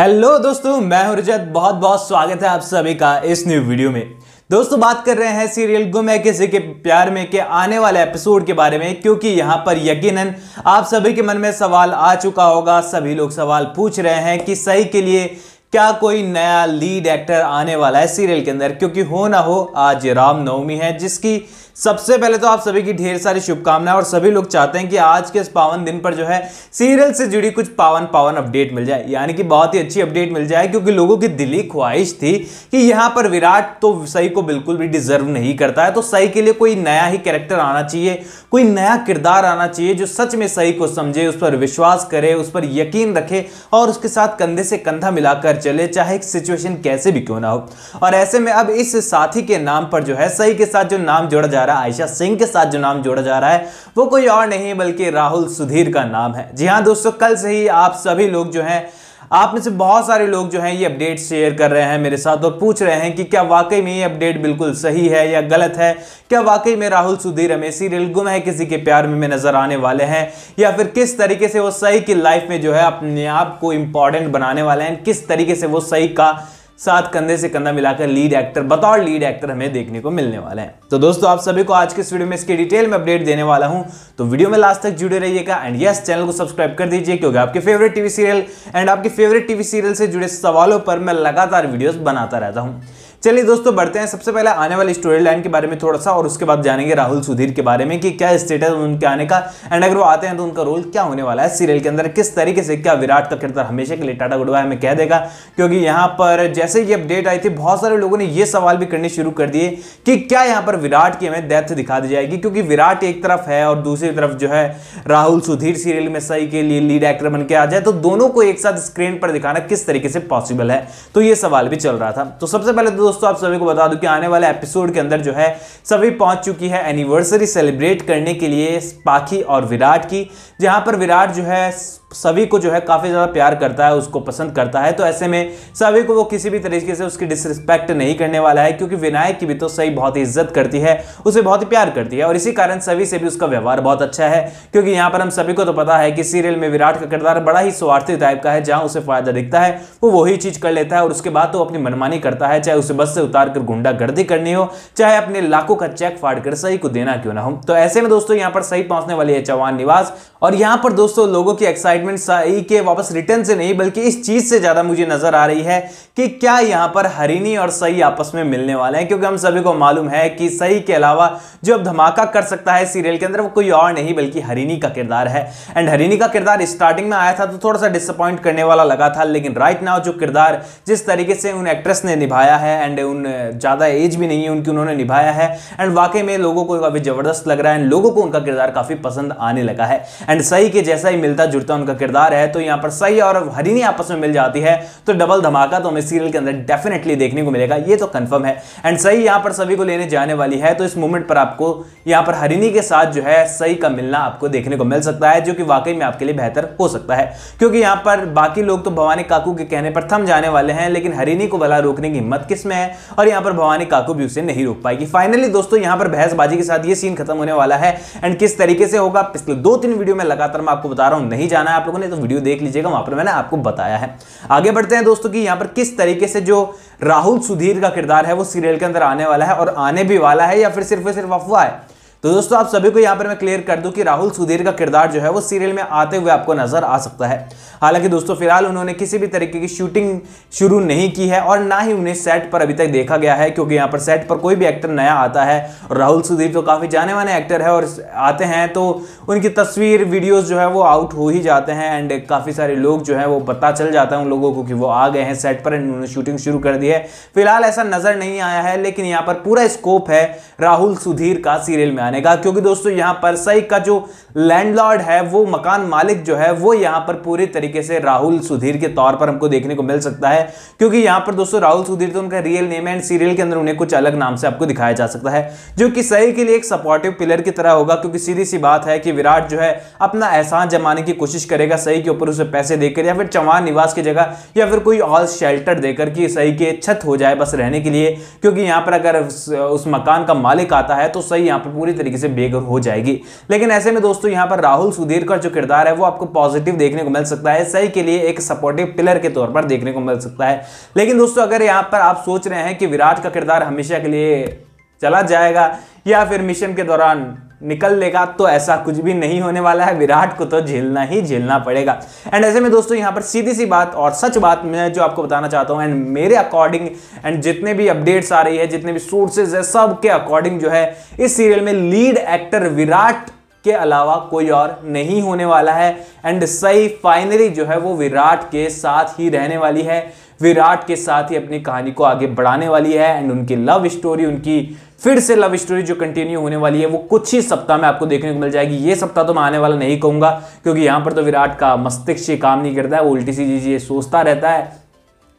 hello दोस्तों मैं हूं रजत बहुत बहुत स्वागत है आप सभी का इस न्यू वीडियो में दोस्तों बात कर रहे हैं सीरियल गुम है किसी के प्यार में के आने वाले एपिसोड के बारे में क्योंकि यहाँ पर यकीनन आप सभी के मन में सवाल आ चुका होगा सभी लोग सवाल पूछ रहे हैं कि सही के लिए क्या कोई नया लीड एक्टर आने वाला है सीरियल के अंदर क्योंकि हो ना हो आज रामनवमी है जिसकी सबसे पहले तो आप सभी की ढेर सारी शुभकामनाएं और सभी लोग चाहते हैं कि आज के इस पावन दिन पर जो है सीरियल से जुड़ी कुछ पावन पावन अपडेट मिल जाए यानी कि बहुत ही अच्छी अपडेट मिल जाए क्योंकि लोगों की दिली ख्वाहिश थी कि यहां पर विराट तो सही को बिल्कुल भी डिजर्व नहीं करता है तो सही के लिए कोई नया ही कैरेक्टर आना चाहिए कोई नया किरदार आना चाहिए जो सच में सही को समझे उस पर विश्वास करे उस पर यकीन रखे और उसके साथ कंधे से कंधा मिलाकर चले चाहे सिचुएशन कैसे भी क्यों ना हो और ऐसे में अब इस साथी के नाम पर जो है सही के साथ जो नाम जोड़ा जा जा रहा है आयशा सिंह के साथ जो नाम जोड़ा जा रहा है वो कोई और नहीं बल्कि राहुल सुधीर का नाम है जी हाँ दोस्तों कल से ही आप सभी लोग जो हैं आप में से बहुत सारे लोग जो हैं ये अपडेट शेयर कर रहे हैं मेरे साथ और पूछ रहे हैं कि क्या वाकई में ये अपडेट बिल्कुल सही है या गलत है क्या वाकई में राहुल सुधीर हमें सीरियल गुम है किसी के प्यार में, में नज़र आने वाले हैं या फिर किस तरीके से वो सही की लाइफ में जो है अपने आप को इंपॉर्टेंट बनाने वाले हैं किस तरीके से वो सही का साथ कंधे से कंधा मिलाकर लीड एक्टर बतौर लीड एक्टर हमें देखने को मिलने वाले हैं तो दोस्तों आप सभी को आज के इस वीडियो में इसके डिटेल में अपडेट देने वाला हूं तो वीडियो में लास्ट तक जुड़े रहिएगा एंड यस चैनल को सब्सक्राइब कर दीजिए क्योंकि आपके फेवरेट टीवी सीरियल एंड आपके फेवरेट टीवी सीरियल से जुड़े सवालों पर मैं लगातार वीडियो बनाता रहता हूँ चलिए दोस्तों बढ़ते हैं सबसे पहले आने वाली स्टोरी लाइन के बारे में थोड़ा सा और उसके बाद जानेंगे राहुल सुधीर के बारे में कि क्या स्टेटस उनके आने का एंड अगर वो आते हैं तो उनका रोल क्या होने वाला है सीरियल के अंदर किस तरीके से क्या विराट का किरदार हमेशा के लिए टाटा गुडवाया में कह देगा क्योंकि यहाँ पर जैसे ये अपडेट आई थी बहुत सारे लोगों ने ये सवाल भी करने शुरू कर दिए कि क्या यहाँ पर विराट की हमें डेथ दिखा दी जाएगी क्योंकि विराट एक तरफ है और दूसरी तरफ जो है राहुल सुधीर सीरियल में सही के लिए लीड एक्टर बन के आ जाए तो दोनों को एक साथ स्क्रीन पर दिखाना किस तरीके से पॉसिबल है तो ये सवाल भी चल रहा था तो सबसे पहले दोस्तों दोस्तों आप सभी को बता दूं कि आने वाले एपिसोड के अंदर जो है सभी पहुंच चुकी है एनिवर्सरी सेलिब्रेट करने के लिए पाखी और विराट की जहां पर विराट जो है सभी को जो है काफ़ी ज़्यादा प्यार करता है उसको पसंद करता है तो ऐसे में सभी को वो किसी भी तरीके से उसकी डिसरिस्पेक्ट नहीं करने वाला है क्योंकि विनायक की भी तो सही बहुत ही इज्जत करती है उसे बहुत ही प्यार करती है और इसी कारण सभी से भी उसका व्यवहार बहुत अच्छा है क्योंकि यहाँ पर हम सभी को तो पता है कि सीरियल में विराट का किरदार बड़ा ही स्वार्थी टाइप का है जहाँ उसे फ़ायदा दिखता है वो वही चीज़ कर लेता है और उसके बाद तो अपनी मनमानी करता है चाहे उसे बस से उतार कर गुंडागर्दी करनी हो चाहे अपने लाखों का चेक फाड़ कर सही को देना क्यों ना हो तो ऐसे में दोस्तों यहाँ पर सही पहुंचने वाली है चौहान निवास और यहाँ पर दोस्तों लोगों की एक्साइट एक्साइटमेंट साई के वापस रिटर्न से नहीं बल्कि इस चीज़ से ज़्यादा मुझे नज़र आ रही है कि क्या यहां पर हरिनी और सई आपस में मिलने वाले हैं क्योंकि हम सभी को मालूम है कि सई के अलावा जो अब धमाका कर सकता है सीरियल के अंदर वो कोई और नहीं बल्कि हरिनी का किरदार है एंड हरिनी का किरदार स्टार्टिंग में आया था तो थोड़ा सा डिसअपॉइंट करने वाला लगा था लेकिन राइट नाउ जो किरदार जिस तरीके से उन एक्ट्रेस ने निभाया है एंड उन ज़्यादा एज भी नहीं है उनकी उन्होंने निभाया है एंड वाकई में लोगों को काफ़ी ज़बरदस्त लग रहा है एंड लोगों को उनका किरदार काफ़ी पसंद आने लगा है एंड सही के जैसा ही मिलता जुड़ता उनका का किरदार है तो यहां पर सही और हरिणी आपस में मिल जाती है तो डबल धमाका तो हमें सीरियल के अंदर डेफिनेटली देखने को मिलेगा ये तो कंफर्म है एंड सही यहां पर सभी को लेने जाने वाली है तो इस मूवमेंट पर आपको यहां पर हरिणी के साथ जो है सही का मिलना आपको देखने को मिल सकता है जो कि वाकई में आपके लिए बेहतर हो सकता है क्योंकि यहां पर बाकी लोग तो भवानी काकू के कहने पर थम जाने वाले हैं लेकिन हरिणी को भला रोकने की हिम्मत किस में है और यहां पर भवानी काकू भी उसे नहीं रोक पाएगी फाइनली दोस्तों यहां पर बहसबाजी के साथ ये सीन खत्म होने वाला है एंड किस तरीके से होगा पिछले दो तीन वीडियो में लगातार मैं आपको बता रहा हूं नहीं जाना है आप लोगों ने तो वीडियो देख लीजिएगा वहां पर मैंने आपको बताया है आगे बढ़ते हैं दोस्तों कि यहाँ पर किस तरीके से जो राहुल सुधीर का किरदार है वो सीरियल के अंदर आने वाला है और आने भी वाला है या फिर सिर्फ सिर्फ अफवाह है तो दोस्तों आप सभी को यहाँ पर मैं क्लियर कर दूं कि राहुल सुधीर का किरदार जो है वो सीरियल में आते हुए आपको नजर आ सकता है हालांकि दोस्तों फिलहाल उन्होंने किसी भी तरीके की शूटिंग शुरू नहीं की है और ना ही उन्हें सेट पर अभी तक देखा गया है क्योंकि यहाँ पर सेट पर कोई भी एक्टर नया आता है और राहुल सुधीर तो काफ़ी जाने माने एक्टर है और आते हैं तो उनकी तस्वीर वीडियोज़ जो है वो आउट हो ही जाते हैं एंड काफ़ी सारे लोग जो है वो पता चल जाता है उन लोगों को कि वो आ गए हैं सेट पर एंड उन्होंने शूटिंग शुरू कर दी है फिलहाल ऐसा नज़र नहीं आया है लेकिन यहाँ पर पूरा स्कोप है राहुल सुधीर का सीरियल में आने बनेगा क्योंकि दोस्तों यहां पर सही का जो लैंडलॉर्ड है वो मकान मालिक जो है वो यहां पर पूरे तरीके से राहुल सुधीर के तौर पर हमको देखने को मिल सकता है क्योंकि यहां पर दोस्तों राहुल सुधीर तो उनका रियल नेम एंड सीरियल के अंदर उन्हें कुछ अलग नाम से आपको दिखाया जा सकता है जो कि सही के लिए एक सपोर्टिव पिलर की तरह होगा क्योंकि सीधी सी बात है कि विराट जो है अपना एहसान जमाने की कोशिश करेगा सही के ऊपर उसे पैसे देकर या फिर चौहान निवास की जगह या फिर कोई और शेल्टर देकर कि सही के छत हो जाए बस रहने के लिए क्योंकि यहां पर अगर उस मकान का मालिक आता है तो सही यहां पर पूरी तरीके से बेघर हो जाएगी लेकिन ऐसे में दोस्तों यहाँ पर राहुल सुधीर का जो किरदार है वो आपको पॉजिटिव देखने को मिल सकता है सही के लिए एक सपोर्टिव पिलर के तौर पर देखने को मिल सकता है लेकिन दोस्तों अगर यहाँ पर आप सोच रहे हैं कि विराट का किरदार हमेशा के लिए चला जाएगा या फिर मिशन के दौरान निकल लेगा तो ऐसा कुछ भी नहीं होने वाला है विराट को तो झेलना ही झेलना पड़ेगा एंड ऐसे में दोस्तों यहाँ पर सीधी सी बात और सच बात मैं जो आपको बताना चाहता हूँ एंड मेरे अकॉर्डिंग एंड जितने भी अपडेट्स आ रही है जितने भी सोर्सेज है सब के अकॉर्डिंग जो है इस सीरियल में लीड एक्टर विराट के अलावा कोई और नहीं होने वाला है एंड सही फाइनली जो है वो विराट के साथ ही रहने वाली है विराट के साथ ही अपनी कहानी को आगे बढ़ाने वाली है एंड उनकी लव स्टोरी उनकी फिर से लव स्टोरी जो कंटिन्यू होने वाली है वो कुछ ही सप्ताह में आपको देखने को मिल जाएगी ये सप्ताह तो मैं आने वाला नहीं कहूंगा क्योंकि यहां पर तो विराट का मस्तिष्क काम नहीं करता है वो उल्टी सी चीज़ ये सोचता रहता है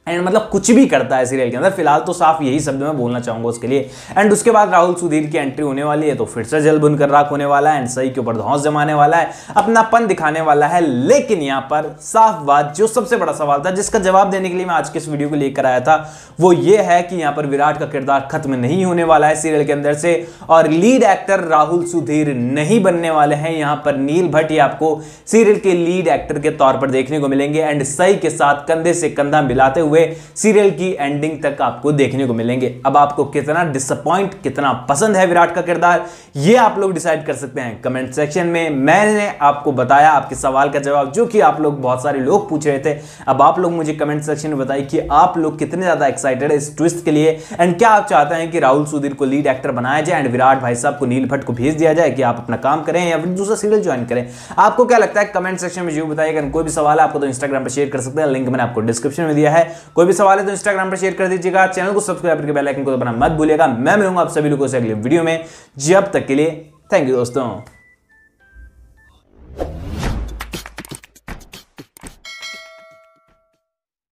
एंड मतलब कुछ भी करता है सीरियल के अंदर फिलहाल तो साफ यही शब्द मैं बोलना चाहूंगा उसके लिए एंड उसके बाद राहुल सुधीर की एंट्री होने वाली है तो फिर से जल बुनकर राख होने वाला है एंड सही के ऊपर धौस जमाने वाला है पन दिखाने वाला है लेकिन यहां पर साफ बात जो सबसे बड़ा सवाल था जिसका जवाब देने के लिए मैं आज के इस वीडियो को लेकर आया था वो ये है कि यहाँ पर विराट का किरदार खत्म नहीं होने वाला है सीरियल के अंदर से और लीड एक्टर राहुल सुधीर नहीं बनने वाले हैं यहाँ पर नील भट्ट आपको सीरियल के लीड एक्टर के तौर पर देखने को मिलेंगे एंड सही के साथ कंधे से कंधा मिलाते हुए हुए सीरियल की एंडिंग तक आपको देखने को मिलेंगे अब आपको कितना डिसअपॉइंट कितना पसंद है विराट का किरदार ये आप लोग डिसाइड कर सकते हैं कमेंट सेक्शन में मैंने आपको बताया आपके सवाल का जवाब जो कि आप लोग बहुत सारे लोग पूछ रहे थे अब आप लोग मुझे कमेंट सेक्शन में बताइए कि आप लोग कितने ज़्यादा एक्साइटेड है इस ट्विस्ट के लिए एंड क्या आप चाहते हैं कि राहुल सुधीर को लीड एक्टर बनाया जाए एंड विराट भाई साहब को नील भट्ट को भेज दिया जाए कि आप अपना काम करें या फिर दूसरा सीरियल ज्वाइन करें आपको क्या लगता है कमेंट सेक्शन में जो बताइए कोई भी सवाल है आपको तो इंस्टाग्राम पर शेयर कर सकते हैं लिंक मैंने आपको डिस्क्रिप्शन में दिया है कोई भी सवाल है तो इंस्टाग्राम पर शेयर कर दीजिएगा चैनल को सब्सक्राइब करके बेलाइकन को दबाना मत भूलिएगा मैं मिलूंगा आप सभी लोगों से अगले वीडियो में जब तक के लिए थैंक यू दोस्तों